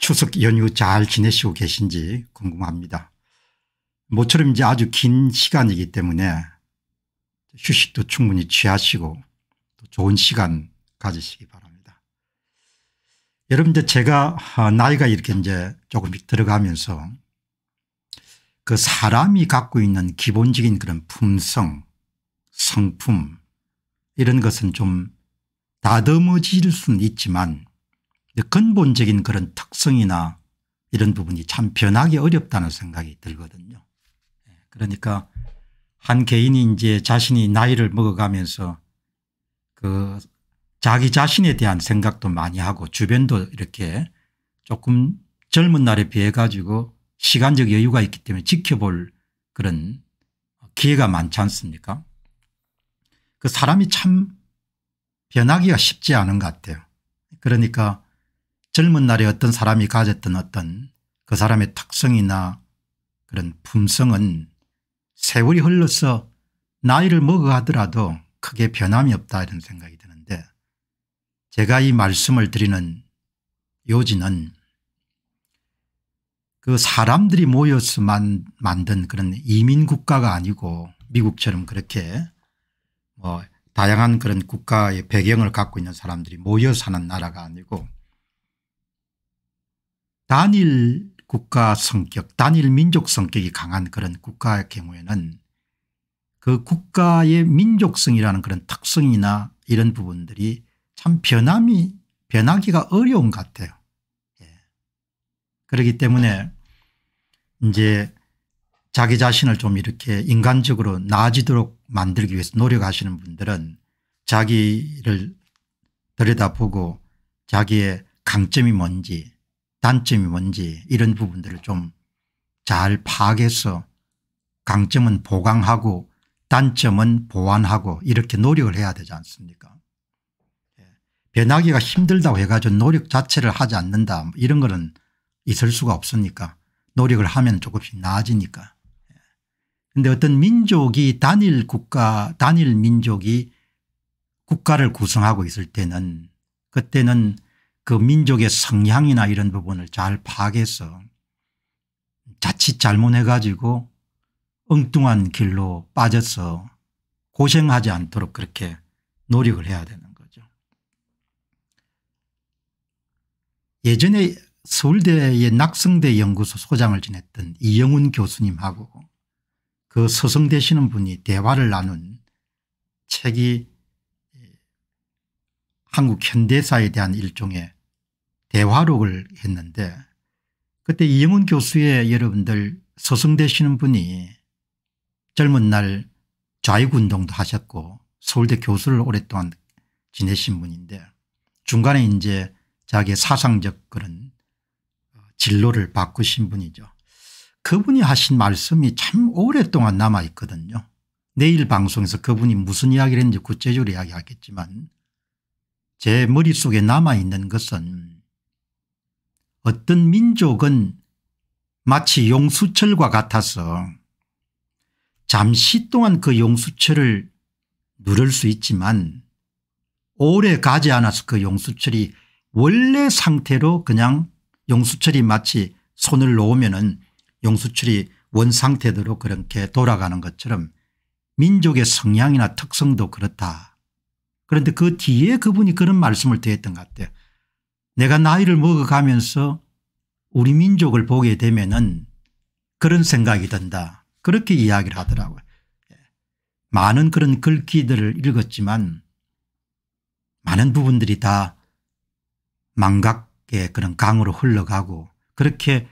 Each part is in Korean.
추석 연휴 잘 지내시고 계신지 궁금합니다. 모처럼 이제 아주 긴 시간이기 때문에 휴식도 충분히 취하시고 좋은 시간 가지시기 바랍니다. 여러분 이제 제가 아, 나이가 이렇게 이제 조금씩 들어가면서 그 사람이 갖고 있는 기본적인 그런 품성 성품 이런 것은 좀 다듬어질 수는 있지만 근본적인 그런 특성이나 이런 부분이 참 변하기 어렵다는 생각이 들거든요. 예, 그러니까 한 개인이 이제 자신이 나이를 먹어가면서 그 자기 자신에 대한 생각도 많이 하고 주변도 이렇게 조금 젊은 날에 비해 가지고 시간적 여유가 있기 때문에 지켜볼 그런 기회가 많지 않습니까 그 사람이 참 변하기가 쉽지 않은 것 같아요. 그러니까 젊은 날에 어떤 사람이 가졌던 어떤 그 사람의 특성이나 그런 품성은 세월이 흘러서 나이를 먹어가더라도 크게 변함이 없다 이런 생각이 드는데 제가 이 말씀을 드리는 요지는 그 사람들이 모여서 만, 만든 그런 이민국가가 아니고 미국처럼 그렇게 뭐 다양한 그런 국가의 배경을 갖고 있는 사람들이 모여 사는 나라가 아니고 단일 국가 성격 단일 민족 성격이 강한 그런 국가의 경우에는 그 국가의 민족성이라는 그런 특성이나 이런 부분들이 참 변함이 변하기가 어려운 것 같아요. 예. 그렇기 때문에 이제 자기 자신을 좀 이렇게 인간적으로 나아지도록 만들기 위해서 노력하시는 분들은 자기를 들여다보고 자기의 강점이 뭔지 단점이 뭔지 이런 부분들을 좀 잘 파악해서 강점은 보강하고 단점은 보완하고 이렇게 노력을 해야 되지 않습니까 예. 변하기가 힘들다고 해가지고 노력 자체를 하지 않는다 뭐 이런 거는 있을 수가 없으니까 노력을 하면 조금씩 나아지니까 그런데 예. 어떤 민족이 단일 국가 단일 민족이 국가를 구성하고 있을 때는 그때는 그 민족의 성향이나 이런 부분을 잘 파악해서 자칫 잘못해 가지고 엉뚱한 길로 빠져서 고생하지 않도록 그렇게 노력을 해야 되는 거죠. 예전에 서울대의 낙성대 연구소 소장을 지냈던 이영훈 교수님하고 그 서성대시는 분이 대화를 나눈 책이 한국 현대사에 대한 일종의 대화록을 했는데 그때 이영훈 교수의 여러분들 서승되시는 분이 젊은 날 좌익운동도 하셨고 서울대 교수를 오랫동안 지내신 분인데 중간에 이제 자기의 사상적 그런 진로를 바꾸신 분이죠. 그분이 하신 말씀이 참 오랫동안 남아있거든요. 내일 방송에서 그분이 무슨 이야기를 했는지 구체적으로 이야기하겠지만 제 머릿속에 남아있는 것은 어떤 민족은 마치 용수철과 같아서 잠시 동안 그 용수철을 누를수 있지만 오래 가지 않아서 그 용수철이 원래 상태로 그냥 용수철이 마치 손을 놓으면 은 용수철이 원상태대로 그렇게 돌아가는 것처럼 민족의 성향이나 특성도 그렇다. 그런데 그 뒤에 그분이 그런 말씀을 드렸던 것 같아요. 내가 나이를 먹어가면서 우리 민족을 보게 되면은 그런 생각이 든다. 그렇게 이야기를 하더라고요. 예. 많은 그런 글귀들을 읽었지만 많은 부분들이 다 망각의 그런 강으로 흘러가고 그렇게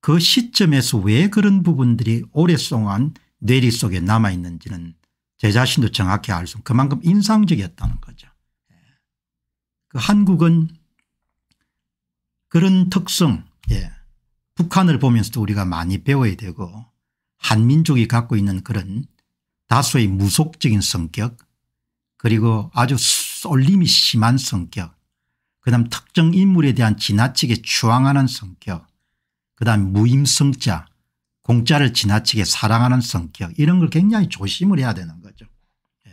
그 시점에서 왜 그런 부분들이 오랫동안 뇌리 속에 남아있는지는 제 자신도 정확히 알 수 그만큼 인상적이었다는 거죠. 예. 그 한국은 그런 특성 예. 북한을 보면서도 우리가 많이 배워야 되고 한민족이 갖고 있는 그런 다소의 무속적인 성격 그리고 아주 쏠림이 심한 성격 그다음 특정 인물에 대한 지나치게 추앙하는 성격 그다음 무임승자 공짜를 지나치게 사랑하는 성격 이런 걸 굉장히 조심을 해야 되는 거죠. 예.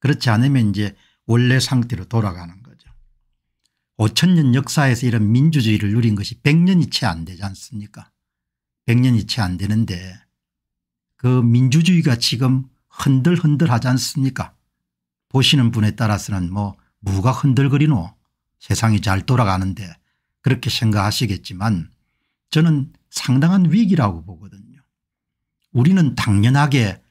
그렇지 않으면 이제 원래 상태로 돌아가는 5천 년 역사에서 이런 민주주의를 누린 것이 100년이 채 안 되지 않습니까 100년이 채 안 되는데 그 민주주의가 지금 흔들흔들 하지 않습니까 보시는 분에 따라서는 뭐무가 흔들거리노 세상이 잘 돌아가는데 그렇게 생각하시겠지만 저는 상당한 위기라고 보거든요. 우리는 당연하게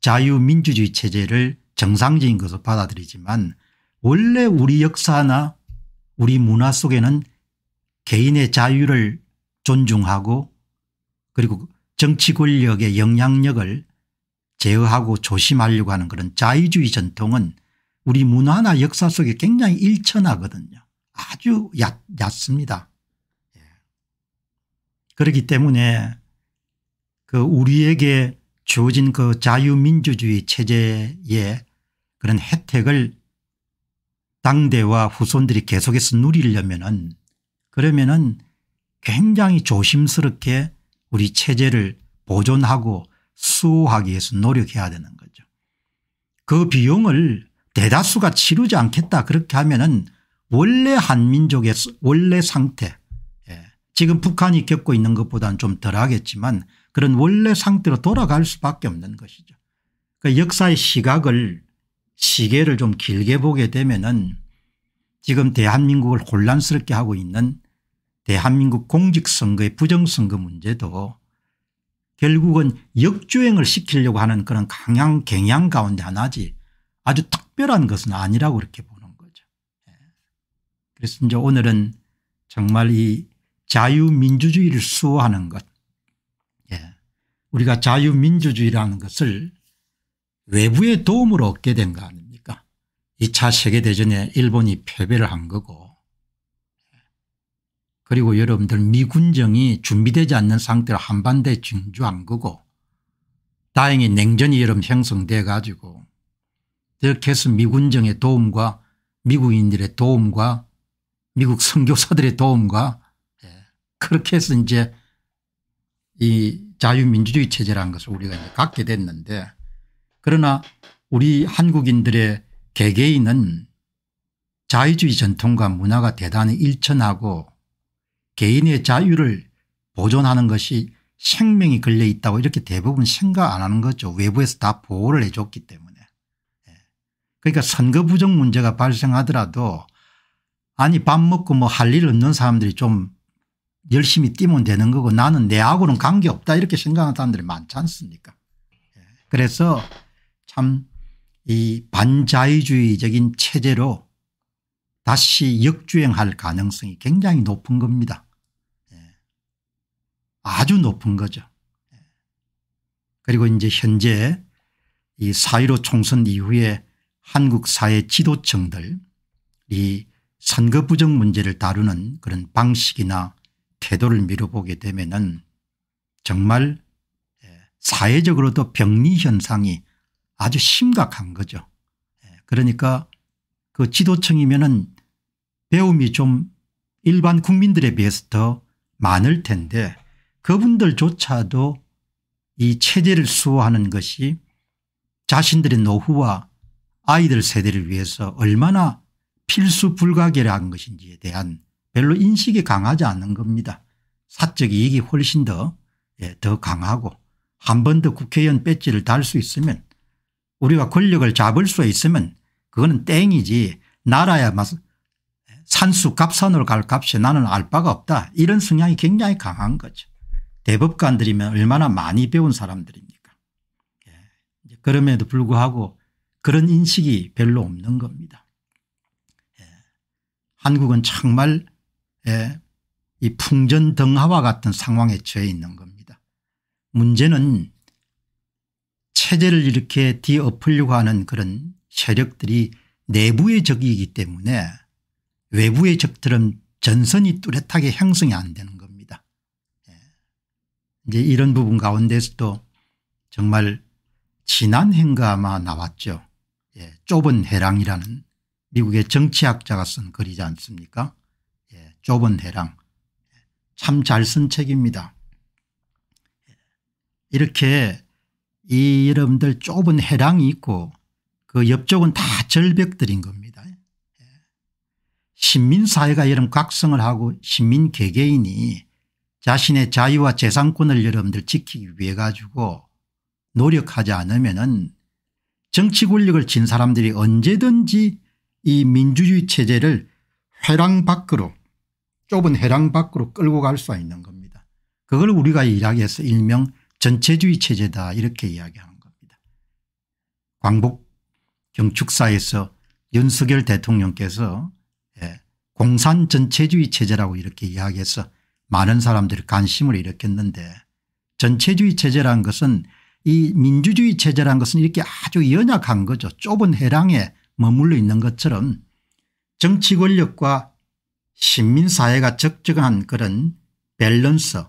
자유민주주의 체제를 정상적인 것으로 받아들이지만 원래 우리 역사나 우리 문화 속에는 개인의 자유를 존중하고 그리고 정치 권력의 영향력을 제어하고 조심하려고 하는 그런 자유주의 전통은 우리 문화나 역사 속에 굉장히 일천하거든요. 아주 얕, 습니다 예. 그렇기 때문에 그 우리에게 주어진 그 자유민주주의 체제의 그런 혜택을 당대와 후손들이 계속해서 누리려면은 그러면은 굉장히 조심스럽게 우리 체제를 보존하고 수호하기 위해서 노력해야 되는 거죠. 그 비용을 대다수가 치르지 않겠다 그렇게 하면은 원래 한민족의 원래 상태 예. 지금 북한이 겪고 있는 것보다는 좀 덜하겠지만 그런 원래 상태로 돌아갈 수밖에 없는 것이죠. 그 역사의 시각을 시계를 좀 길게 보게 되면은 지금 대한민국을 혼란스럽게 하고 있는 대한민국 공직선거의 부정선거 문제도 결국은 역주행을 시키려고 하는 그런 강향 경향 가운데 하나지 아주 특별한 것은 아니라고 이렇게 보는 거죠. 예. 그래서 이제 오늘은 정말 이 자유민주주의를 수호하는 것 예. 우리가 자유민주주의라는 것을 외부의 도움을 얻게 된 거 아닙니까 2차 세계대전에 일본이 패배를 한 거고 그리고 여러분들 미군정이 준비되지 않는 상태로 한반도 진주한 거고 다행히 냉전이 여름 형성돼 가지고 이렇게 해서 미군정의 도움과 미국인들의 도움과 미국 선교사들의 도움과 예, 그렇게 해서 이제 이 자유민주주의 체제라는 것을 우리가 이제 갖게 됐는데 그러나 우리 한국인들의 개개인은 자유주의 전통과 문화가 대단히 일천하고 개인의 자유를 보존하는 것이 생명이 걸려 있다고 이렇게 대부분 생각 안 하는 거죠. 외부에서 다 보호를 해줬기 때문에. 예. 그러니까 선거 부정 문제가 발생하더라도 아니 밥 먹고 뭐 할 일 없는 사람들이 좀 열심히 뛰면 되는 거고 나는 내하고는 관계없다 이렇게 생각하는 사람들이 많지 않습니까 예. 그래서 참이 반자유주의적인 체제로 다시 역주행할 가능성이 굉장히 높은 겁니다. 예. 아주 높은 거죠. 예. 그리고 이제 현재 이 사이로 총선 이후에 한국 사회 지도층들이 선거 부정 문제를 다루는 그런 방식이나 태도를 미뤄보게 되면은 정말 예, 사회적으로도 병리 현상이 아주 심각한 거죠. 예, 그러니까 그 지도층이면은 배움이 좀 일반 국민들에 비해서 더 많을 텐데 그분들조차도 이 체제를 수호하는 것이 자신들의 노후와 아이들 세대를 위해서 얼마나 필수 불가결한 것인지에 대한 별로 인식이 강하지 않은 겁니다. 사적 이익이 훨씬 더, 예, 더 강하고 한 번 더 국회의원 배지를 달 수 있으면 우리가 권력을 잡을 수 있으면 그거는 땡이지 나라야 산수 값산으로갈 값이 나는 알 바가 없다 이런 성향이 굉장히 강한 거죠. 대법관들이면 얼마나 많이 배운 사람들입니까 예. 그럼에도 불구하고 그런 인식이 별로 없는 겁니다. 예. 한국은 정말 예. 이 풍전등하와 같은 상황에 처해 있는 겁니다. 문제는 체제를 이렇게 뒤엎으려고 하는 그런 세력들이 내부의 적이기 때문에 외부의 적들은 전선이 뚜렷하게 형성이 안 되는 겁니다. 예. 이제 이런 부분 가운데서도 정말 지난 행가 아마 나왔죠. 예, 좁은 해랑이라는 미국의 정치학자가 쓴 글이지 않습니까 예, 좁은 해랑 참 잘 쓴 책입니다. 예. 이렇게 이 여러분들 좁은 해랑이 있고 그 옆쪽은 다 절벽들인 겁니다. 신민사회가 여러분 각성을 하고 신민 개개인이 자신의 자유와 재산권을 여러분들 지키기 위해 가지고 노력하지 않으면은 정치 권력을 진 사람들이 언제든지 이 민주주의 체제를 회랑 밖으로 좁은 회랑 밖으로 끌고 갈 수 있는 겁니다. 그걸 우리가 이야기해서 일명 전체주의 체제다 이렇게 이야기하는 겁니다. 광복 경축사에서 윤석열 대통령께서 예, 공산 전체주의 체제라고 이렇게 이야기해서 많은 사람들이 관심을 일으켰는데 전체주의 체제란 것은 이 민주주의 체제란 것은 이렇게 아주 연약한 거죠. 좁은 해랑에 머물러 있는 것처럼 정치 권력과 시민사회가 적정한 그런 밸런스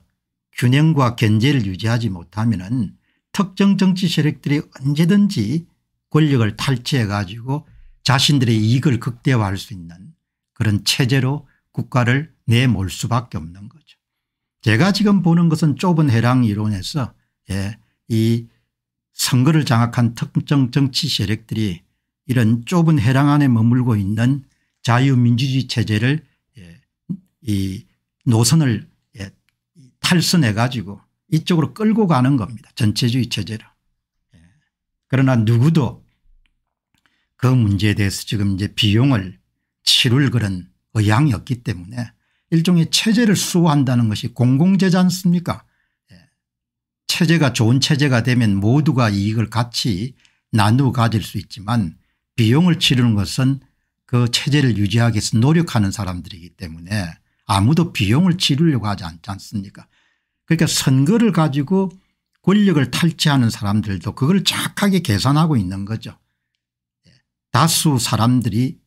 균형과 견제를 유지하지 못하면 특정 정치 세력들이 언제든지 권력을 탈취해 가지고 자신들의 이익을 극대화할 수 있는 그런 체제로 국가를 내몰 수밖에 없는 거죠. 제가 지금 보는 것은 좁은 해랑 이론에서 예, 이 선거를 장악한 특정 정치 세력들이 이런 좁은 해랑 안에 머물고 있는 자유민주주의 체제를 예, 이 노선을 탈선해 가지고 이쪽으로 끌고 가는 겁니다. 전체주의 체제로. 예. 그러나 누구도 그 문제에 대해서 지금 이제 비용을 치룰 그런 의향이 없기 때문에 일종의 체제를 수호한다는 것이 공공재지 않습니까 예. 체제가 좋은 체제가 되면 모두가 이익을 같이 나누어 가질 수 있지만 비용을 치르는 것은 그 체제를 유지하기 위해서 노력하는 사람들이기 때문에 아무도 비용을 치르려고 하지 않지 않습니까 그러니까 선거를 가지고 권력을 탈취하는 사람들도 그걸 착하게 계산하고 있는 거죠. 예. 다수 사람들이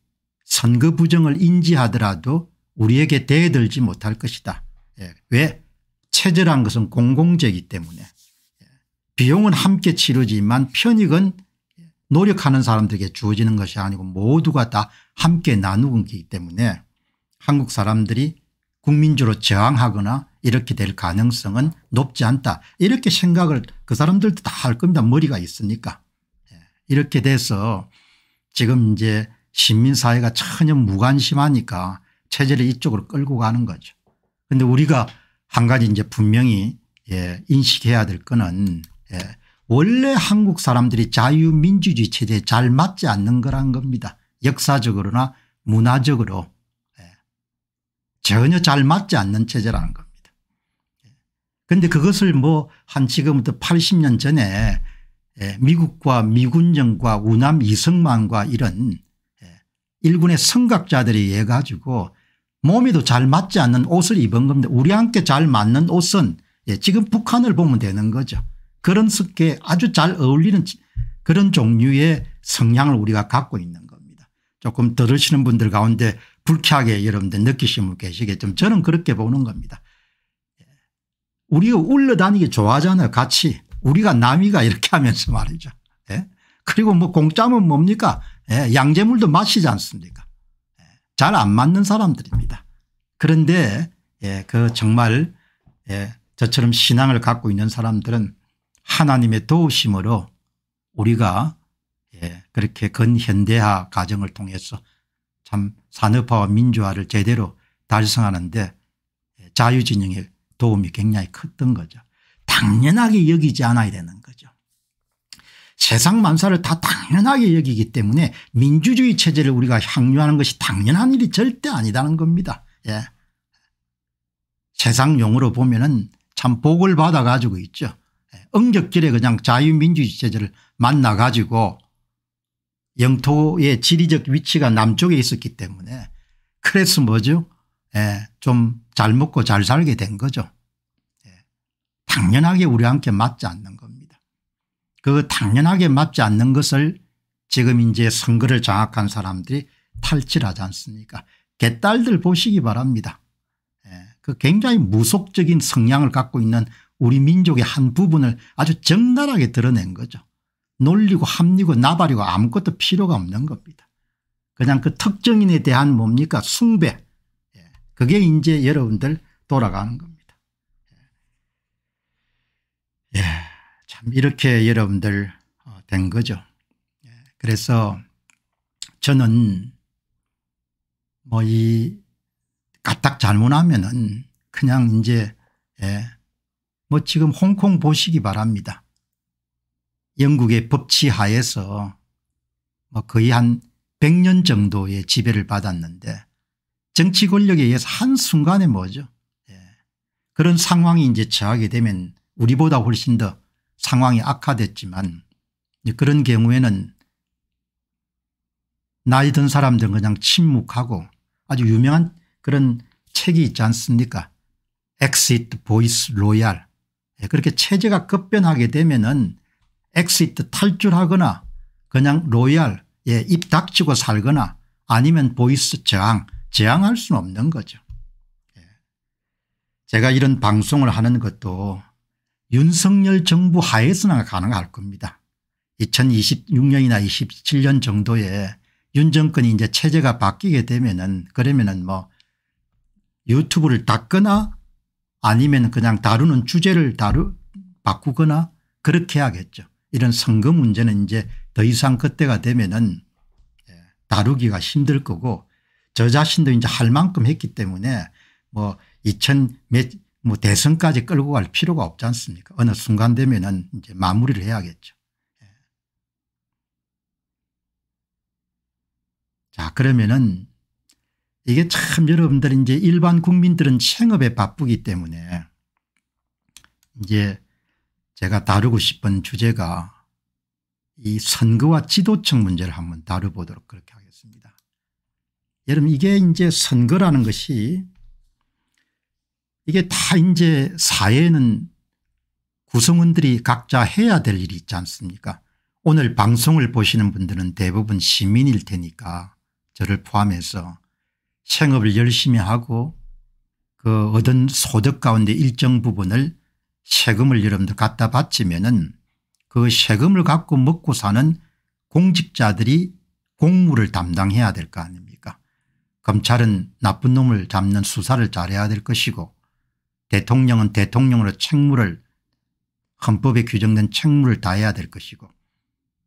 선거 부정을 인지하더라도 우리에게 대들지 못할 것이다. 예. 왜? 체제란 것은 공공재이기 때문에 예. 비용은 함께 치르지만 편익은 노력하는 사람들에게 주어지는 것이 아니고 모두가 다 함께 나누기 때문에 한국 사람들이 국민주로 저항하거나 이렇게 될 가능성은 높지 않다 이렇게 생각을 그 사람들도 다 할 겁니다. 머리가 있으니까. 예. 이렇게 돼서 지금 이제 시민사회가 전혀 무관심하니까 체제를 이쪽으로 끌고 가는 거죠. 그런데 우리가 한 가지 이제 분명히 예, 인식해야 될 거는 예, 원래 한국 사람들이 자유민주주의 체제에 잘 맞지 않는 거란 겁니다. 역사적으로나 문화적으로 예, 전혀 잘 맞지 않는 체제라는 거. 그런데 그것을 뭐 한 지금부터 80년 전에 예, 미국과 미군정과 우남 이승만과 이런 예, 일군의 성각자들이 해 가지고 몸에도 잘 맞지 않는 옷을 입은 겁니다. 우리한테 잘 맞는 옷은 예, 지금 북한을 보면 되는 거죠. 그런 습게 아주 잘 어울리는 그런 종류의 성향을 우리가 갖고 있는 겁니다. 조금 들으시는 분들 가운데 불쾌하게 여러분들 느끼시는 계시겠지만 저는 그렇게 보는 겁니다. 우리가 울려다니기 좋아하잖아요 같이 우리가 남이가 이렇게 하면서 말이죠. 예? 그리고 뭐 공짜면 뭡니까 예? 양재물도 마시지 않습니까 예? 잘 안 맞는 사람들입니다. 그런데 예, 그 정말 예, 저처럼 신앙을 갖고 있는 사람들은 하나님의 도우심으로 우리가 예, 그렇게 근현대화 과정을 통해서 참 산업화와 민주화를 제대로 달성하는데 자유진영의 도움이 굉장히 컸던 거죠. 당연하게 여기지 않아야 되는 거죠. 세상 만사를 다 당연하게 여기기 때문에 민주주의 체제를 우리가 향유하는 것이 당연한 일이 절대 아니다는 겁니다. 예. 세상 용으로보면참 복을 받아 가지고 있죠. 엉적질에 예. 그냥 자유민주주의 체제를 만나 가지고 영토의 지리적 위치가 남쪽에 있었기 때문에 그래서 뭐죠 예, 좀잘 먹고 잘 살게 된 거죠. 예. 당연하게 우리한테 맞지 않는 겁니다. 그 당연하게 맞지 않는 것을 지금 이제 선거를 장악한 사람들이 탈출하지 않습니까 개딸들 보시기 바랍니다. 예. 그 굉장히 무속적인 성향을 갖고 있는 우리 민족의 한 부분을 아주 적나라하게 드러낸 거죠. 놀리고 합리고 나발이고 아무것도 필요가 없는 겁니다. 그냥 그 특정인에 대한 뭡니까 숭배 그게 이제 여러분들 돌아가는 겁니다. 예, 참 이렇게 여러분들 어, 된 거죠. 예, 그래서 저는 뭐이 까딱 잘못하면은 그냥 이제 예, 뭐 지금 홍콩 보시기 바랍니다. 영국의 법치 하에서 뭐 거의 한 100년 정도의 지배를 받았는데 정치 권력에 의해서 한순간에 뭐죠. 예. 그런 상황이 이제 처하게 되면 우리보다 훨씬 더 상황이 악화됐지만 그런 경우에는 나이 든 사람들은 그냥 침묵하고 아주 유명한 그런 책이 있지 않습니까 엑시트 보이스 로얄 그렇게 체제가 급변하게 되면은 엑시트 탈출하거나 그냥 로얄 예, 입 닥치고 살거나 아니면 보이스 저항 저항할 수는 없는 거죠. 예. 제가 이런 방송을 하는 것도 윤석열 정부 하에서나 가능할 겁니다. 2026년이나 27년 정도에 윤 정권이 이제 체제가 바뀌게 되면은 그러면은 뭐 유튜브를 닫거나 아니면 그냥 다루는 주제를 다루 바꾸거나 그렇게 하겠죠. 이런 선거 문제는 이제 더 이상 그때가 되면은 예, 다루기가 힘들 거고 저 자신도 이제 할 만큼 했기 때문에 뭐 2000몇뭐 뭐 대선까지 끌고 갈 필요가 없지 않습니까 어느 순간 되면은 이제 마무리를 해야겠죠. 예. 자 그러면은 이게 참 여러분들 이제 일반 국민들은 생업에 바쁘기 때문에 이제 제가 다루고 싶은 주제가 이 선거와 지도층 문제를 한번 다뤄보도록 그렇게 하겠습니다. 여러분 이게 이제 선거라는 것이 이게 다 이제 사회는 구성원들이 각자 해야 될 일이 있지 않습니까 오늘 방송을 보시는 분들은 대부분 시민일 테니까 저를 포함해서 생업을 열심히 하고 그 얻은 소득 가운데 일정 부분을 세금을 여러분들 갖다 바치면은 그 세금을 갖고 먹고 사는 공직자들이 공무를 담당해야 될 거 아닙니까 검찰은 나쁜 놈을 잡는 수사를 잘해야 될 것이고 대통령은 대통령으로 책무를 헌법에 규정된 책무를 다해야 될 것이고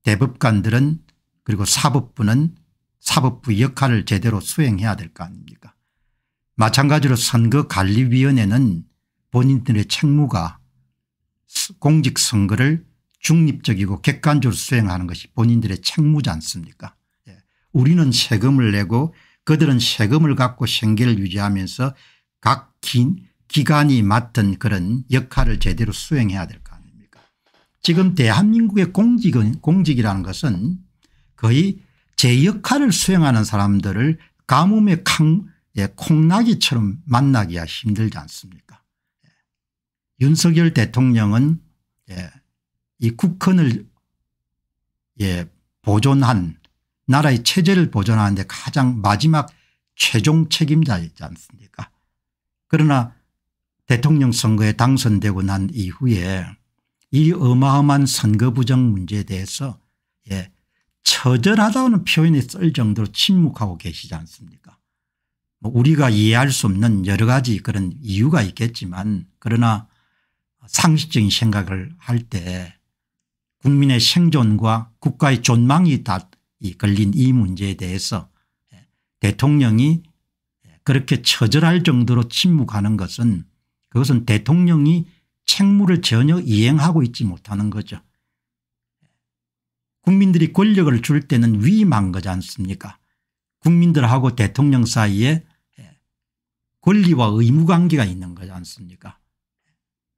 대법관들은 그리고 사법부는 사법부 역할을 제대로 수행해야 될거 아닙니까 마찬가지로 선거관리위원회는 본인들의 책무가 공직선거를 중립적이고 객관적으로 수행하는 것이 본인들의 책무지 않습니까 예. 우리는 세금을 내고 그들은 세금을 갖고 생계를 유지하면서 각 긴 기관이 맡은 그런 역할을 제대로 수행해야 될 거 아닙니까 지금 대한민국의 공직은 공직이라는 것은 거의 제 역할을 수행하는 사람들을 가뭄의 캉, 예, 콩나기처럼 만나기가 힘들지 않습니까 예. 윤석열 대통령은 예, 이 국헌을 예, 보존한 나라의 체제를 보존하는데 가장 마지막 최종 책임자이지 않습니까 그러나 대통령 선거에 당선되고 난 이후에 이 어마어마한 선거 부정 문제에 대해서 예, 처절하다는 표현이 쓸 정도로 침묵하고 계시지 않습니까 뭐 우리가 이해할 수 없는 여러 가지 그런 이유가 있겠지만 그러나 상식적인 생각을 할 때 국민의 생존과 국가의 존망이 다이 걸린 이 문제에 대해서 예, 대통령이 예, 그렇게 처절할 정도로 침묵하는 것은 그것은 대통령이 책무를 전혀 이행하고 있지 못하는 거죠. 국민들이 권력을 줄 때는 위임한 거지 않습니까 국민들하고 대통령 사이에 예, 권리와 의무관계가 있는 거지 않습니까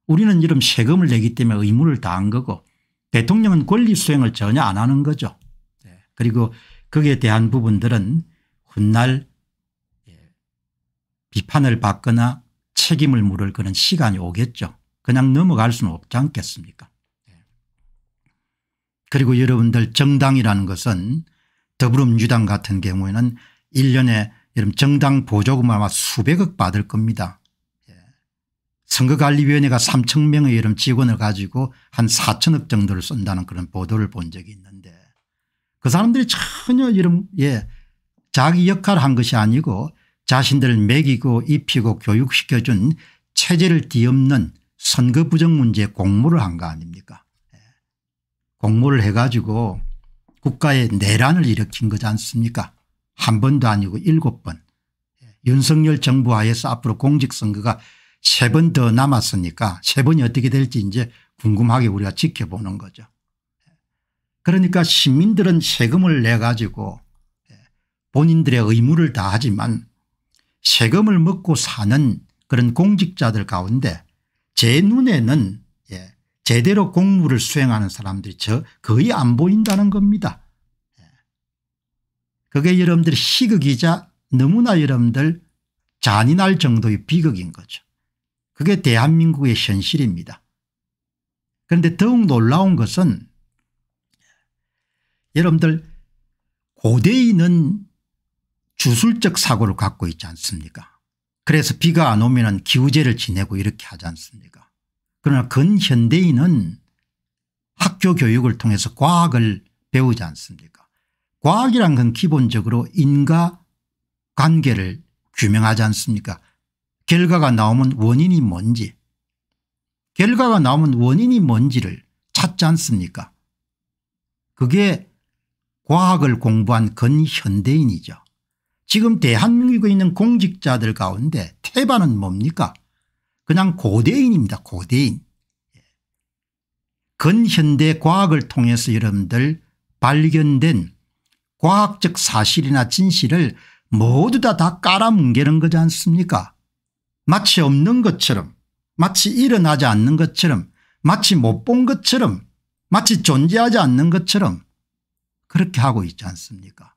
우리는 이런 세금을 내기 때문에 의무를 다한 거고 대통령은 권리 수행을 전혀 안 하는 거죠. 그리고 거기에 대한 부분들은 훗날 예, 비판을 받거나 책임을 물을 그런 시간이 오겠죠. 그냥 넘어갈 수는 없지 않겠습니까 예. 그리고 여러분들 정당이라는 것은 더불어민주당 같은 경우에는 1년에 여러분 정당 보조금 아마 수백억 받을 겁니다. 예. 선거관리위원회가 3천 명의 여름 직원을 가지고 한 4천억 정도를 쓴다는 그런 보도를 본 적이 있는데 그 사람들이 전혀 이런 예 자기 역할을 한 것이 아니고 자신들을 매기고 입히고 교육시켜준 체제를 뒤엎는 선거 부정 문제 공모를 한 거 아닙니까 예. 공모를 해가지고 국가의 내란을 일으킨 거지 않습니까 한 번도 아니고 일곱 번 예. 윤석열 정부 하에서 앞으로 공직선거가 세 번 더 남았으니까 세 번이 어떻게 될지 이제 궁금하게 우리가 지켜보는 거죠. 그러니까 시민들은 세금을 내 가지고 예, 본인들의 의무를 다하지만 세금을 먹고 사는 그런 공직자들 가운데 제 눈에는 예, 제대로 공무를 수행하는 사람들이 저 거의 안 보인다는 겁니다. 예. 그게 여러분들 희극이자 너무나 여러분들 잔인할 정도의 비극인 거죠. 그게 대한민국의 현실입니다. 그런데 더욱 놀라운 것은 여러분들 고대인은 주술적 사고를 갖고 있지 않습니까 그래서 비가 안 오면 기우제를 지내고 이렇게 하지 않습니까 그러나 근현대인은 학교 교육을 통해서 과학을 배우지 않습니까 과학이란 건 기본적으로 인과 관계를 규명하지 않습니까 결과가 나오면 원인이 뭔지 결과가 나오면 원인이 뭔지를 찾지 않습니까 그게 과학을 공부한 근현대인이죠. 지금 대한민국에 있는 공직자들 가운데 태반은 뭡니까 그냥 고대인입니다. 고대인. 근현대 과학을 통해서 여러분들 발견된 과학적 사실이나 진실을 모두 다, 다 깔아뭉개는 거지 않습니까 마치 없는 것처럼 마치 일어나지 않는 것처럼 마치 못 본 것처럼 마치 존재하지 않는 것처럼 그렇게 하고 있지 않습니까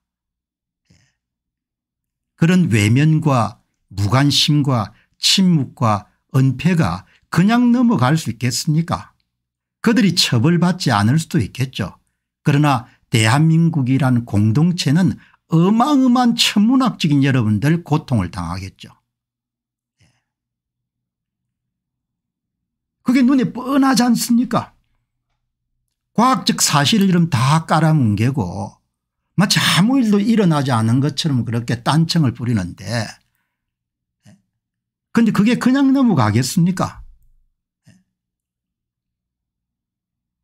예. 그런 외면과 무관심과 침묵과 은폐가 그냥 넘어갈 수 있겠습니까 그들이 처벌받지 않을 수도 있겠죠. 그러나 대한민국이란 공동체는 어마어마한 천문학적인 여러분들 고통을 당하겠죠. 예. 그게 눈에 뻔하지 않습니까 과학적 사실을 이름 다 깔아뭉개고 마치 뭐 아무 일도 일어나지 않은 것처럼 그렇게 딴청을 부리는데 근데 그게 그냥 넘어가겠습니까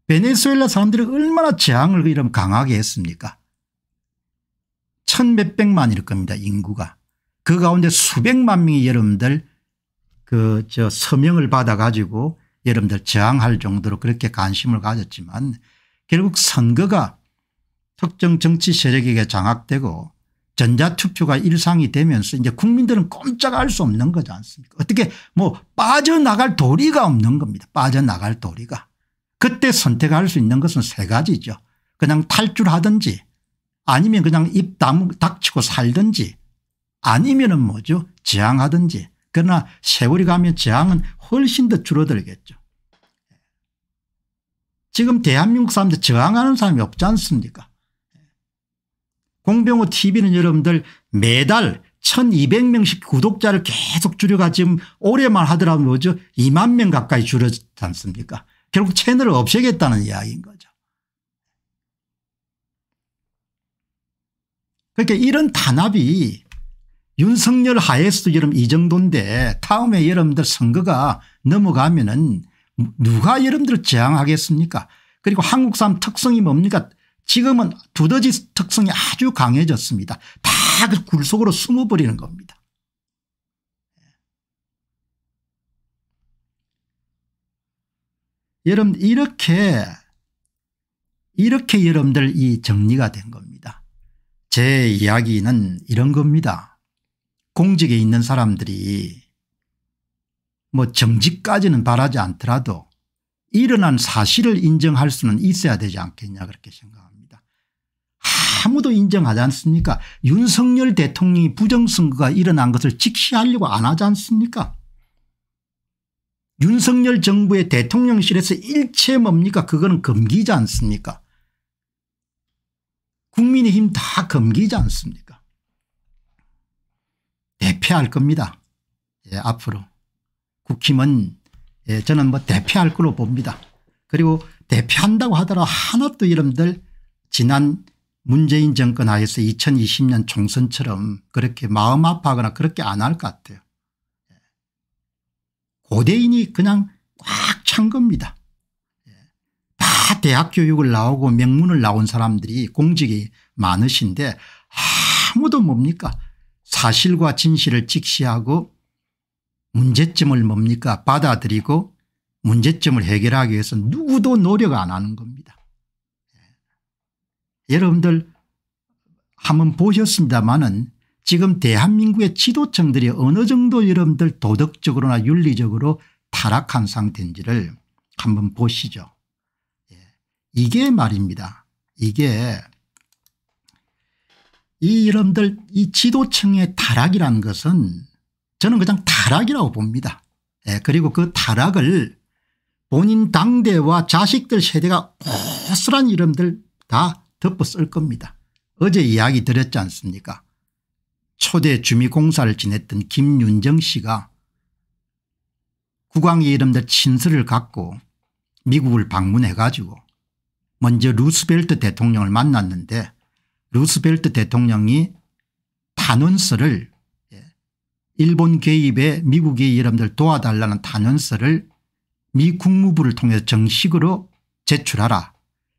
베네수엘라 사람들이 얼마나 재앙을 그 이름 강하게 했습니까 천 몇백만일 겁니다 인구가 그 가운데 수백만 명이 여러분들 그 저 서명을 받아 가지고 여러분들 저항할 정도로 그렇게 관심을 가졌지만 결국 선거가 특정 정치 세력에게 장악되고 전자투표가 일상이 되면서 이제 국민들은 꼼짝 할수 없는 거지 않습니까 어떻게 뭐 빠져나갈 도리가 없는 겁니다. 빠져나갈 도리가. 그때 선택할 수 있는 것은 세 가지죠. 그냥 탈출하든지 아니면 그냥 입 닥치고 살든지 아니면 은 뭐죠 저항하든지 그러나 세월이 가면 저항은 훨씬 더 줄어들겠죠. 지금 대한민국 사람들 저항하는 사람이 없지 않습니까 공병호 tv는 여러분들 매달 1200명씩 구독자를 계속 줄여가 지금 올해만 하더라도 뭐죠 2만 명 가까이 줄어지 않습니까 결국 채널을 없애겠다는 이야기인 거죠. 그러니까 이런 단합이 윤석열 하에서도 여러분 이 정도인데 다음에 여러분들 선거가 넘어가면은 누가 여러분들을 저항하겠습니까 그리고 한국 사람 특성이 뭡니까 지금은 두더지 특성이 아주 강해졌습니다. 다 그 굴속으로 숨어버리는 겁니다. 예. 여러분 이렇게 이렇게 여러분들 이 정리가 된 겁니다. 제 이야기는 이런 겁니다. 공직에 있는 사람들이 뭐 정직까지는 바라지 않더라도 일어난 사실을 인정할 수는 있어야 되지 않겠냐 그렇게 생각합니다. 아무도 인정하지 않습니까 윤석열 대통령이 부정선거가 일어난 것을 직시하려고 안 하지 않습니까 윤석열 정부의 대통령실에서 일체 뭡니까 그거는 금기지 않습니까 국민의힘 다 금기지 않습니까 대패할 겁니다 예, 앞으로. 국힘은 예, 저는 뭐 대패할 걸로 봅니다. 그리고 대표한다고 하더라 도 하나도 이름들 지난 문재인 정권 하에서 2020년 총선처럼 그렇게 마음 아파하거나 그렇게 안 할 것 같아요. 예. 고대인이 그냥 꽉 찬 겁니다. 예. 다 대학 교육을 나오고 명문을 나온 사람들이 공직이 많으신데 아무도 뭡니까 사실과 진실을 직시하고 문제점을 뭡니까 받아들이고 문제점을 해결하기 위해서 누구도 노력 안 하는 겁니다. 예. 여러분들 한번 보셨습니다마는 지금 대한민국의 지도층들이 어느 정도 여러분들 도덕적으로나 윤리적으로 타락한 상태인지를 한번 보시죠. 예. 이게 말입니다. 이게 이 여러분들 이 지도층의 타락이라는 것은 저는 그냥 타락이라고 봅니다. 예, 그리고 그 타락을 본인 당대와 자식들 세대가 고스란 이름들 다 덮어 쓸 겁니다. 어제 이야기 드렸지 않습니까 초대 주미공사를 지냈던 김윤정 씨가 국왕의 이름들 친서를 갖고 미국을 방문해 가지고 먼저 루스벨트 대통령을 만났는데 루스벨트 대통령이 탄원서를 일본 개입에 미국의 여러분들 도와달라는 단원서를미 국무부를 통해 정식으로 제출하라.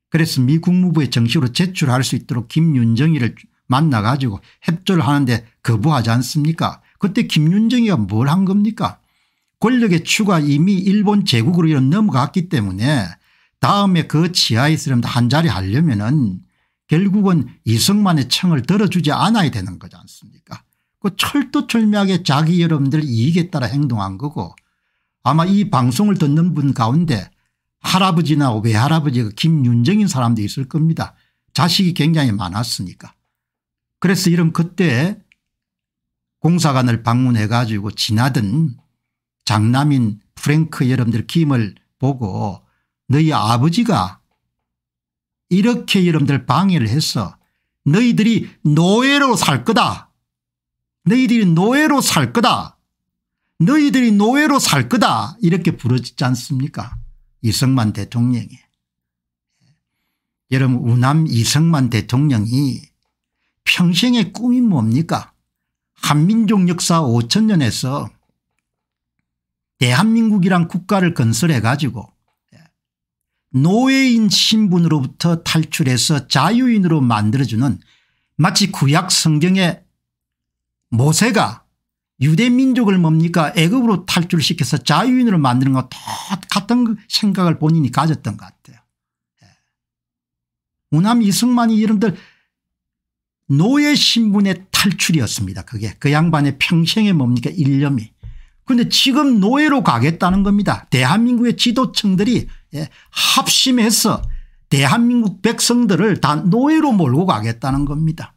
그래서 미 국무부에 정식으로 제출할 수 있도록 김윤정이를 만나 가지고 협조를 하는데 거부하지 않습니까 그때 김윤정이가 뭘 한 겁니까 권력의 추가 이미 일본 제국으로 넘어갔기 때문에 다음에 그지하에 있으려면 한자리 하려면 은 결국은 이승만의 청을 들어주지 않아야 되는 거지 않습니까 그철도철미하게 자기 여러분들 이익에 따라 행동한 거고 아마 이 방송을 듣는 분 가운데 할아버지나 외할아버지 그 김윤정인 사람도 있을 겁니다. 자식이 굉장히 많았으니까. 그래서 이런 그때 공사관을 방문해 가지고 지나던 장남인 프랭크 여러분들 김을 보고 너희 아버지가 이렇게 여러분들 방해를 해서 너희들이 노예로 살 거다 너희들이 노예로 살 거다. 너희들이 노예로 살 거다. 이렇게 부르짖지 않습니까? 이승만 대통령이. 여러분 우남 이승만 대통령이 평생의 꿈이 뭡니까? 한민족 역사 5천년에서 대한민국이란 국가를 건설해 가지고 노예인 신분으로부터 탈출해서 자유인으로 만들어주는 마치 구약 성경의 모세가 유대민족을 뭡니까 애굽으로 탈출시켜서 자유인으로 만드는 것 똑같은 그 생각을 본인이 가졌던 것 같아요. 예. 우남 이승만이 이름들 노예 신분의 탈출이었습니다. 그게 그 양반의 평생의 뭡니까 일념이. 그런데 지금 노예로 가겠다는 겁니다. 대한민국의 지도층들이 예, 합심해서 대한민국 백성들을 다 노예로 몰고 가겠다는 겁니다.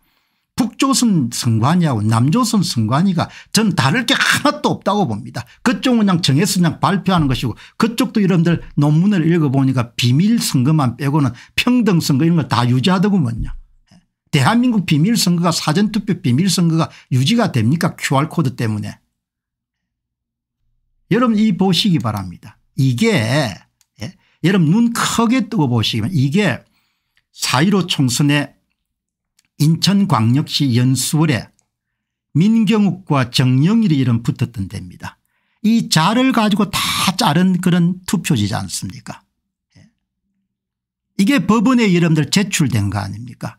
북조선 선관위하고 남조선 선관위가 전 다를 게 하나도 없다고 봅니다. 그쪽은 그냥 정해서 그냥 발표하는 것이고 그쪽도 여러분들 논문을 읽어보니까 비밀선거만 빼고는 평등선거 이런 걸 다 유지하더구먼요. 예. 대한민국 비밀선거가 사전투표 비밀선거가 유지가 됩니까 QR코드 때문에. 여러분 이 보시기 바랍니다. 이게 예? 여러분 눈 크게 뜨고 보시기 바랍니다. 이게 4.15 총선에 인천광역시 연수월에 민경욱과 정영일이 이름 붙었던 데입니다. 이 자를 가지고 다 자른 그런 투표지지 않습니까 예. 이게 법원에 여러분들 제출된 거 아닙니까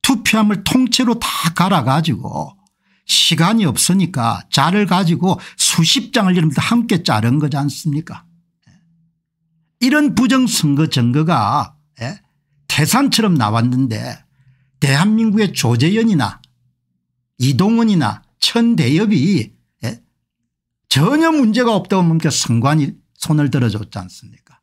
투표함을 통째로 다 갈아가지고 시간이 없으니까 자를 가지고 수십 장을 여러분들 함께 자른 거지 않습니까 예. 이런 부정선거 증거가 예, 태산처럼 나왔는데 대한민국의 조재연이나 이동훈이나 천대엽이 예? 전혀 문제가 없다고 뭡면성관이 손을 들어줬지 않습니까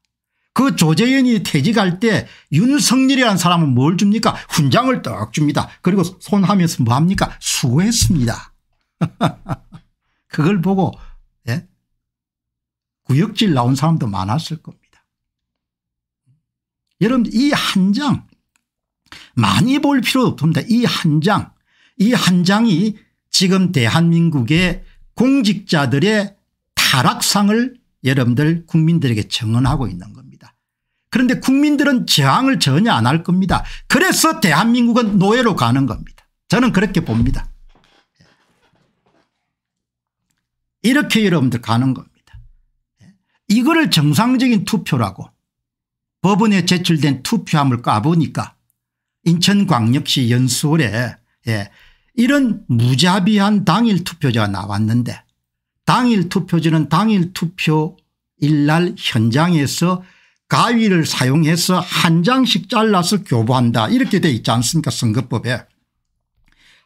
그 조재연이 퇴직할 때 윤석열이라는 사람은 뭘 줍니까 훈장을 떡 줍니다 그리고 손하면서 뭐합니까 수고했습니다 그걸 보고 예? 구역질 나온 사람도 많았을 겁니다 여러분 이한장 많이 볼 필요 없습니다. 이 한 장, 이 한 장이 지금 대한민국의 공직자들의 타락상을 여러분들 국민들에게 증언하고 있는 겁니다. 그런데 국민들은 저항을 전혀 안 할 겁니다. 그래서 대한민국은 노예로 가는 겁니다. 저는 그렇게 봅니다. 이렇게 여러분들 가는 겁니다. 이거를 정상적인 투표라고 법원에 제출된 투표함을 까보니까 인천광역시 연수원에 예, 이런 무자비한 당일 투표자가 나왔는데 당일 투표지는 당일 투표 일날 현장에서 가위를 사용해서 한 장씩 잘라서 교부한다 이렇게 돼 있지 않습니까 선거법에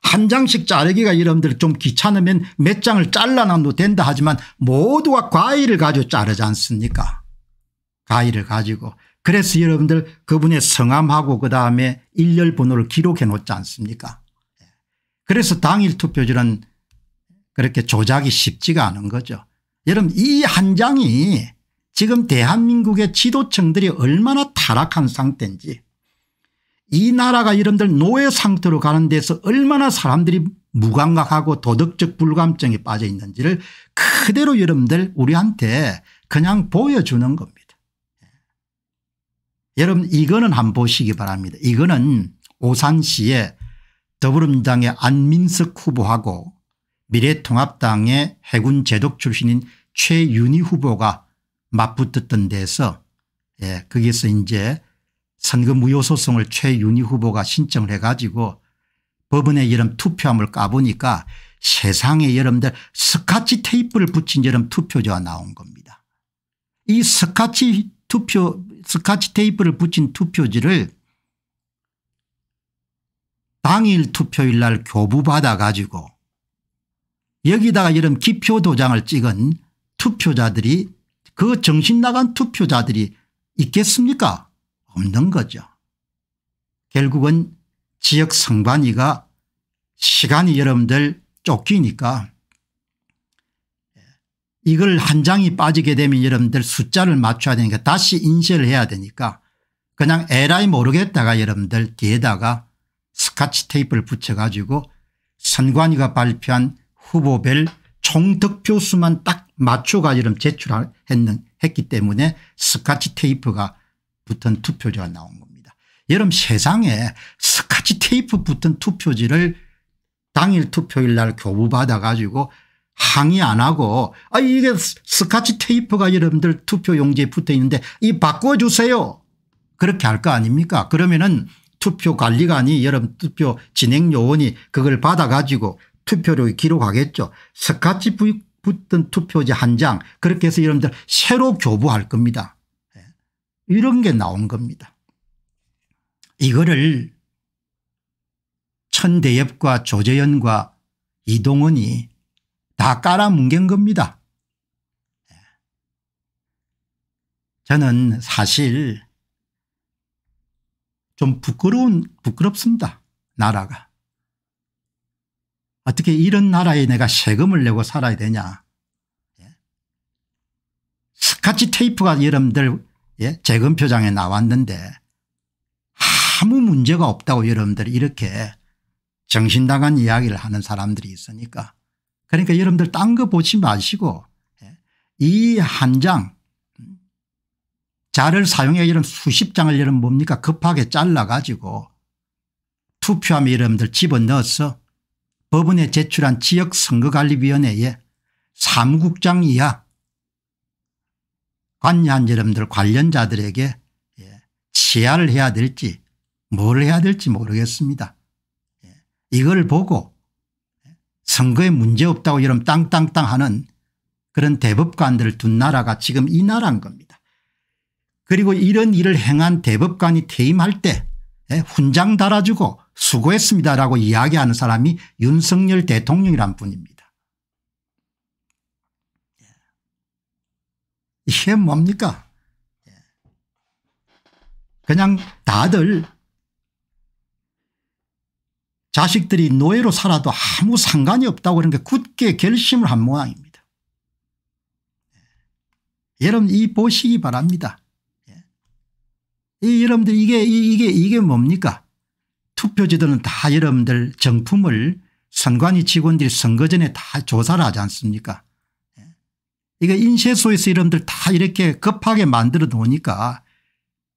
한 장씩 자르기가 여러분들 좀 귀찮으면 몇 장을 잘라놔도 된다 하지만 모두가 과일을 가지고 자르지 않습니까 과일을 가지고 그래서 여러분들 그분의 성함하고 그다음에 일렬 번호를 기록해 놓지 않습니까 예. 그래서 당일 투표지는 그렇게 조작이 쉽지가 않은 거죠. 여러분 이 한 장이 지금 대한민국의 지도층들이 얼마나 타락한 상태인지 이 나라가 여러분들 노예 상태로 가는 데서 얼마나 사람들이 무감각하고 도덕적 불감증에 빠져 있는지를 그대로 여러분들 우리한테 그냥 보여주는 겁니다. 여러분 이거는 한번 보시기 바랍니다. 이거는 오산시에 더불어민당의 안민석 후보하고 미래통합당의 해군 제독 출신인 최윤희 후보가 맞붙었던 데서 예, 거기서 이제 선거 무효 소송을 최윤희 후보가 신청을 해 가지고 법원에 여름 투표함을 까보니까 세상에 여러분들 스카치 테이프를 붙인 여름 투표자가 나온 겁니다. 이 스카치 투표 스카치 테이프를 붙인 투표지를 당일 투표일 날 교부받아 가지고 여기다가 이런 기표 도장을 찍은 투표자들이 그 정신 나간 투표자들이 있겠습니까 없는 거죠. 결국은 지역 선관위가 시간이 여러분들 쫓기니까 이걸 한 장이 빠지게 되면 여러분들 숫자를 맞춰야 되니까 다시 인쇄를 해야 되니까 그냥 에라이 모르겠다가 여러분들 뒤에다가 스카치 테이프를 붙여가지고 선관위가 발표한 후보별 총 득표 수만 딱 맞춰가 여러분 제출했기 때문에 스카치 테이프가 붙은 투표지가 나온 겁니다. 여러분 세상에 스카치 테이프 붙은 투표지를 당일 투표일 날 교부받아 가지고 항의 안 하고 아 이게 스카치 테이프가 여러분들 투표 용지에 붙어 있는데 이 바꿔주세요. 그렇게 할 거 아닙니까 그러면은 투표관리관이 여러분 투표 진행요원이 그걸 받아가지고 투표를 기록하겠죠. 스카치 붙은 투표지 한장 그렇게 해서 여러분들 새로 교부할 겁니다. 예. 이런 게 나온 겁니다. 이거를 천대엽과 조재현과 이동원이 다 깔아뭉갠 겁니다. 저는 사실 좀 부끄러운 부끄럽습니다. 나라가. 어떻게 이런 나라에 내가 세금을 내고 살아야 되냐. 예? 스카치 테이프가 여러분들 예? 재검표장에 나왔는데 아무 문제가 없다고 여러분들 이렇게 정신당한 이야기를 하는 사람들이 있으니까 그러니까 여러분들 딴 거 보지 마시고 예, 이한 장 자를 사용해 이런 수십 장을 이런 뭡니까 급하게 잘라 가지고 투표함 이름들 집어넣어서 법원에 제출한 지역선거관리위원회에 사무국장 이하 관여한 여러분들 관련자들에게 예, 치하를 해야 될지 뭘 해야 될지 모르겠습니다. 예, 이걸 보고 선거에 문제없다고 여러 땅땅땅 하는 그런 대법관들을 둔 나라가 지금 이 나라인 겁니다. 그리고 이런 일을 행한 대법관이 퇴임할 때 예, 훈장 달아주고 수고했습니다라고 이야기하는 사람이 윤석열 대통령이란 분입니다. 예. 이게 뭡니까 예. 그냥 다들 자식들이 노예로 살아도 아무 상관이 없다고 그런 게 굳게 결심을 한 모양입니다. 예. 여러분 이 보시기 바랍니다. 예. 이 여러분들 이게 이게 이게 뭡니까? 투표지도는 다 여러분들 정품을 선관위 직원들이 선거 전에 다 조사를 하지 않습니까? 예. 이거 인쇄소에서 여러분들 다 이렇게 급하게 만들어 놓으니까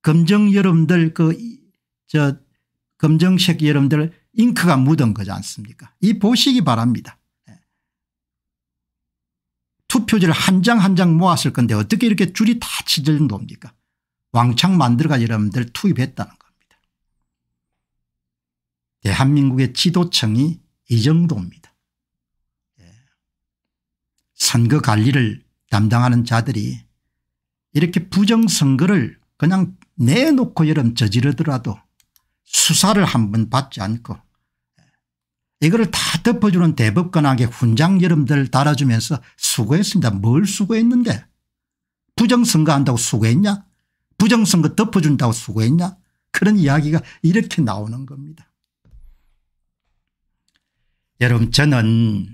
검정 여러분들 그 저 검정색 여러분들 잉크가 묻은 거지 않습니까 이 보시기 바랍니다. 예. 투표지를 한 장 한 장 모았을 건데 어떻게 이렇게 줄이 다 치질 놉니까 왕창 만들어가 여러분들 투입했다는 겁니다. 대한민국의 지도청이 이 정도입니다. 예. 선거 관리를 담당하는 자들이 이렇게 부정선거를 그냥 내놓고 여름 저지르더라도 수사를 한번 받지 않고 이거를 다 덮어주는 대법관에게 훈장 여름분들 달아주면서 수고했습니다. 뭘 수고했는데 부정선거한다고 수고했냐 부정선거 덮어준다고 수고했냐 그런 이야기가 이렇게 나오는 겁니다. 여러분 저는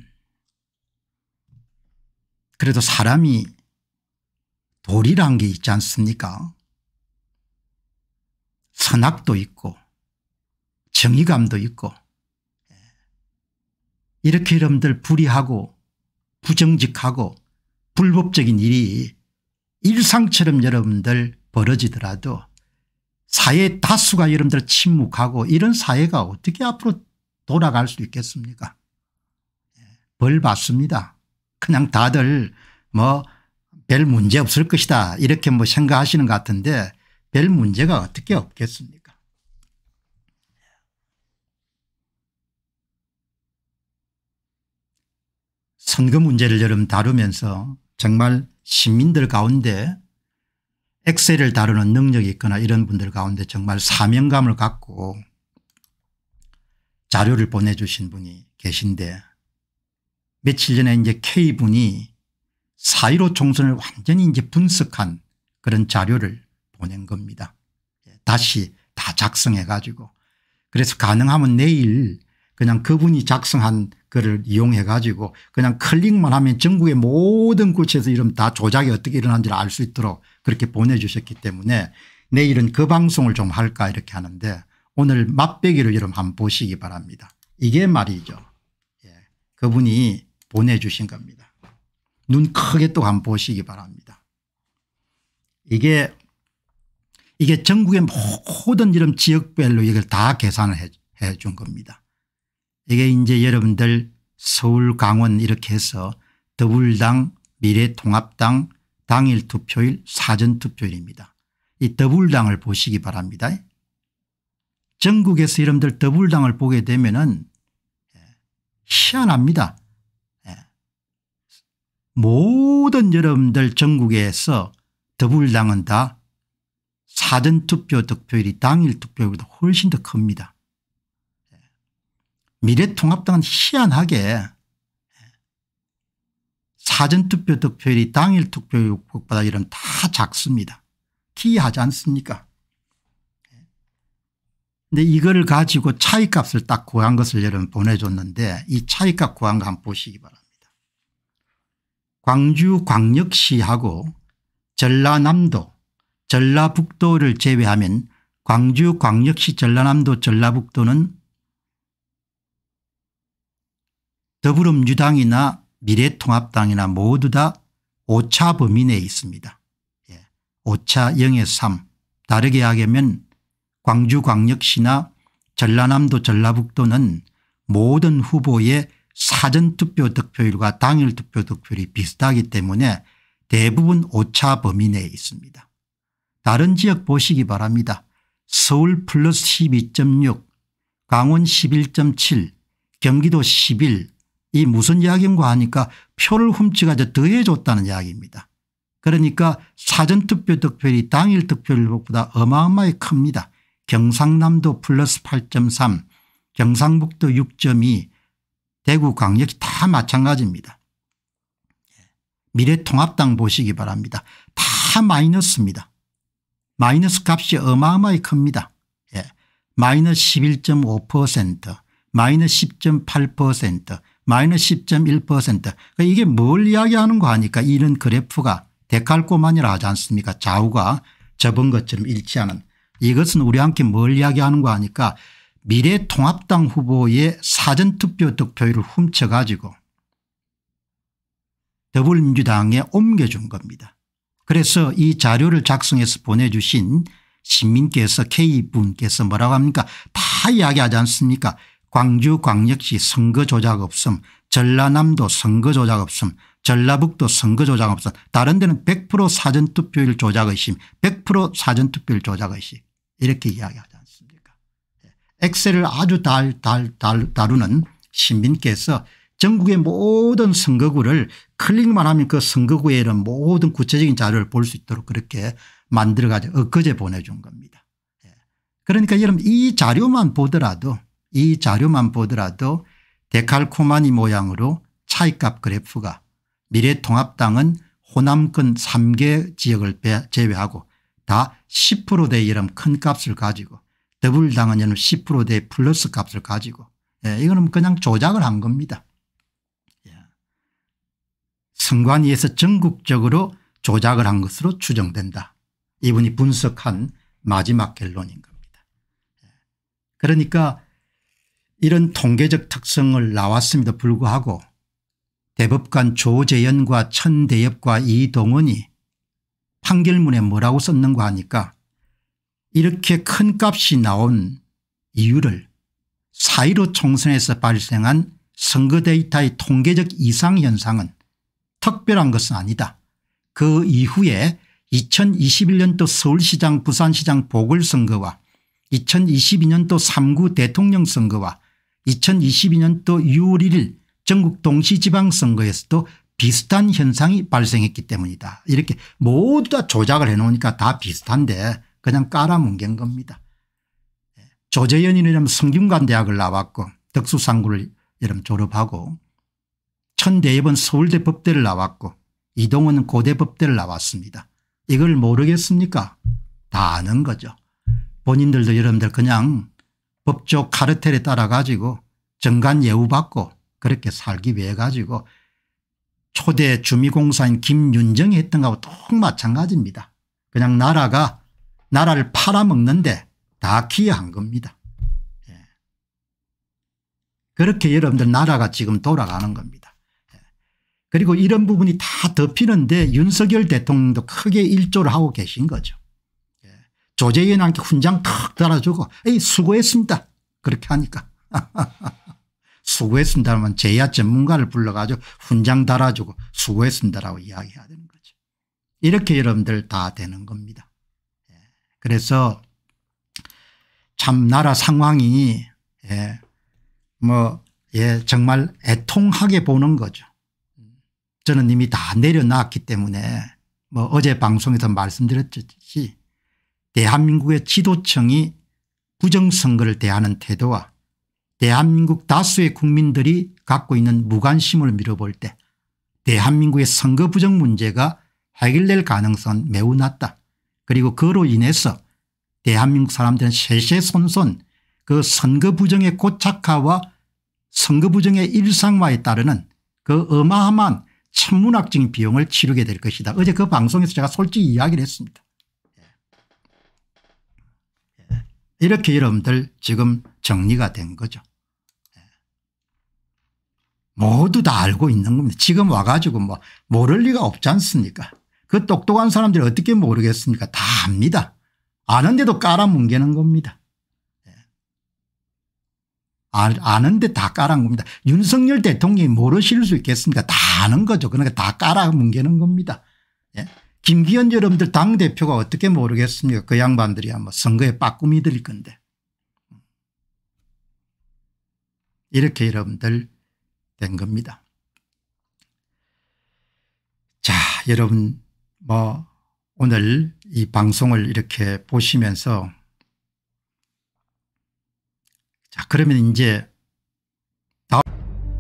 그래도 사람이 도리란 게 있지 않습니까 선악도 있고 정의감도 있고 이렇게 여러분들 불의하고 부정직하고 불법적인 일이 일상처럼 여러분들 벌어지더라도 사회 다수가 여러분들 침묵하고 이런 사회가 어떻게 앞으로 돌아갈 수 있겠습니까 예, 벌 받습니다. 그냥 다들 뭐 별 문제 없을 것이다 이렇게 뭐 생각하시는 것 같은데 별 문제가 어떻게 없겠습니까 선거 문제를 여름 다루면서 정말 시민들 가운데 엑셀을 다루는 능력이 있거나 이런 분들 가운데 정말 사명감을 갖고 자료를 보내주신 분이 계신데 며칠 전에 이제 K분이 사1로 총선을 완전히 이제 분석한 그런 자료를 보낸 겁니다. 예, 다시 다 작성해 가지고 그래서 가능하면 내일 그냥 그분이 작성한 그걸 이용해 가지고 그냥 클릭만 하면 전국의 모든 구체에서 이름 다 조작이 어떻게 일어난지를 알 수 있도록 그렇게 보내주셨기 때문에 내일은 그 방송을 좀 할까 이렇게 하는데 오늘 맛배기를 여러분 한번 보시기 바랍니다. 이게 말이죠. 예. 그분이 보내주신 겁니다. 눈 크게 또 한번 보시기 바랍니다. 이게 이게 전국의 모든 이름 지역별로 이걸 다 계산을 해 준 겁니다. 이게 이제 여러분들 서울 강원 이렇게 해서 더불당 미래통합당 당일투표일 사전투표일입니다. 이 더불당을 보시기 바랍니다. 전국에서 여러분들 더불당을 보게 되면 은 예, 희한합니다. 예. 모든 여러분들 전국에서 더불당은 다 사전투표 득표율이 당일투표율보다 훨씬 더 큽니다. 미래통합당은 희한하게 사전투표 득표율이 당일 투표율 보다 이런 다 작습니다. 기이하지 않습니까 근데 이거를 가지고 차이값을 딱 구한 것을 여러분 보내줬는데 이 차이값 구한 거 한번 보시기 바랍니다. 광주 광역시하고 전라남도 전라북도를 제외하면 광주 광역시 전라남도 전라북도는 더불어민주당이나 미래통합당이나 모두 다 5차 범위 내에 있습니다. 5차 0의 3 다르게 하면 게 광주광역시나 전라남도 전라북도는 모든 후보의 사전투표 득표율과 당일투표 득표율이 비슷하기 때문에 대부분 5차 범위 내에 있습니다. 다른 지역 보시기 바랍니다. 서울 플러스 12.6 강원 11.7 경기도 11이 무슨 이야기인가 하니까 표를 훔치가지 더해줬다는 이야기입니다. 그러니까 사전투표 득표율이 당일 득표율보다 어마어마히 큽니다. 경상남도 플러스 8.3 경상북도 6.2 대구 광역시 다 마찬가지입니다. 미래통합당 보시기 바랍니다. 다 마이너스입니다. 마이너스 값이 어마어마히 큽니다. 예. 마이너스 11.5% 마이너스 10.8% 마이너스 10.1% 그러니까 이게 뭘 이야기하는 거 하니까 이런 그래프가 데칼코만이라 하지 않습니까 좌우가 접은 것처럼 일치하는 이것은 우리 함께 뭘 이야기하는 거 하니까 미래통합당 후보의 사전투표 득표율을 훔쳐가지고 더불어민주당에 옮겨준 겁니다. 그래서 이 자료를 작성해서 보내주신 시민께서 K분께서 뭐라고 합니까 다 이야기하지 않습니까 광주광역시 선거조작 없음 전라남도 선거조작 없음 전라북도 선거조작 없음 다른 데는 100% 사전투표율 조작 의심 100% 사전투표율 조작 의심 이렇게 이야기하지 않습니까 예. 엑셀을 아주 달, 달, 달, 다루는 시민께서 전국의 모든 선거구를 클릭만 하면 그 선거구에 이런 모든 구체적인 자료를 볼 수 있도록 그렇게 만들어가지고 엊그제 보내준 겁니다. 예. 그러니까 여러분 이 자료만 보더라도 이 자료만 보더라도 데칼코마니 모양으로 차이값 그래프가 미래통합당은 호남권 3개 지역을 제외하고 다 10%대 이런 큰 값을 가지고 더블당은 여는 10%대 플러스 값을 가지고 예, 이거는 그냥 조작을 한 겁니다. 예. 선관위에서 전국적으로 조작을 한 것으로 추정된다. 이분이 분석한 마지막 결론인 겁니다. 예. 그러니까 이런 통계적 특성을 나왔음에도 불구하고 대법관 조재연과 천대엽과 이동원이 판결문에 뭐라고 썼는가 하니까 이렇게 큰 값이 나온 이유를 사1 5 총선에서 발생한 선거 데이터의 통계적 이상 현상은 특별한 것은 아니다. 그 이후에 2021년도 서울시장 부산시장 보궐선거와 2022년도 3구 대통령 선거와 2022년도 6월 1일 전국 동시지방선거에서도 비슷한 현상이 발생했기 때문이다. 이렇게 모두 다 조작을 해놓으니까 다 비슷한데 그냥 깔아뭉갠 겁니다. 예, 조재현이는 성균관대학을 나왔고 덕수상구를 여름 졸업하고 천대엽은 서울대 법대를 나왔고 이동은 고대 법대를 나왔습니다. 이걸 모르겠습니까 다 아는 거죠. 본인들도 여러분들 그냥 법적 카르텔에 따라 가지고 정관 예우받고 그렇게 살기 위해 가지고 초대 주미공사인 김윤정이 했던 거하고 똑 마찬가지입니다. 그냥 나라가 나라를 팔아먹는데 다 기여한 겁니다. 예. 그렇게 여러분들 나라가 지금 돌아가는 겁니다. 예. 그리고 이런 부분이 다 덮이는데 윤석열 대통령도 크게 일조를 하고 계신 거죠. 조재현한테 훈장 탁 달아주고 에이 수고했습니다. 그렇게 하니까. 수고했습니다 하면 제야 전문가를 불러가지고 훈장 달아주고 수고했습니다라고 이야기해야 되는 거죠. 이렇게 여러분들 다 되는 겁니다. 예. 그래서 참 나라 상황이 예, 뭐, 예, 정말 애통하게 보는 거죠. 저는 이미 다 내려놨기 때문에 뭐 어제 방송에서 말씀드렸듯이 대한민국의 지도층이 부정선거를 대하는 태도와 대한민국 다수의 국민들이 갖고 있는 무관심을 밀어볼 때 대한민국의 선거 부정 문제가 해결될 가능성은 매우 낮다. 그리고 그로 인해서 대한민국 사람들은 세세손손 그 선거 부정의 고착화와 선거 부정의 일상화에 따르는 그 어마어마한 천문학적인 비용을 치르게 될 것이다. 어제 그 방송에서 제가 솔직히 이야기를 했습니다. 이렇게 여러분들 지금 정리가 된 거죠. 예. 모두 다 알고 있는 겁니다. 지금 와가지고 뭐 모를 리가 없지 않습니까 그 똑똑한 사람들이 어떻게 모르겠습니까 다 압니다. 아는데도 깔아뭉개는 겁니다. 예. 아, 아는데 다깔아 겁니다. 윤석열 대통령이 모르실 수 있겠습니까 다 아는 거죠. 그러니까 다 깔아뭉개는 겁니다. 예. 김기현 여러분들 당대표가 어떻게 모르겠습니까 그 양반들이야 뭐 선거에 빠꾸미들일 건데 이렇게 여러분들 된 겁니다. 자 여러분 뭐 오늘 이 방송을 이렇게 보시면서 자 그러면 이제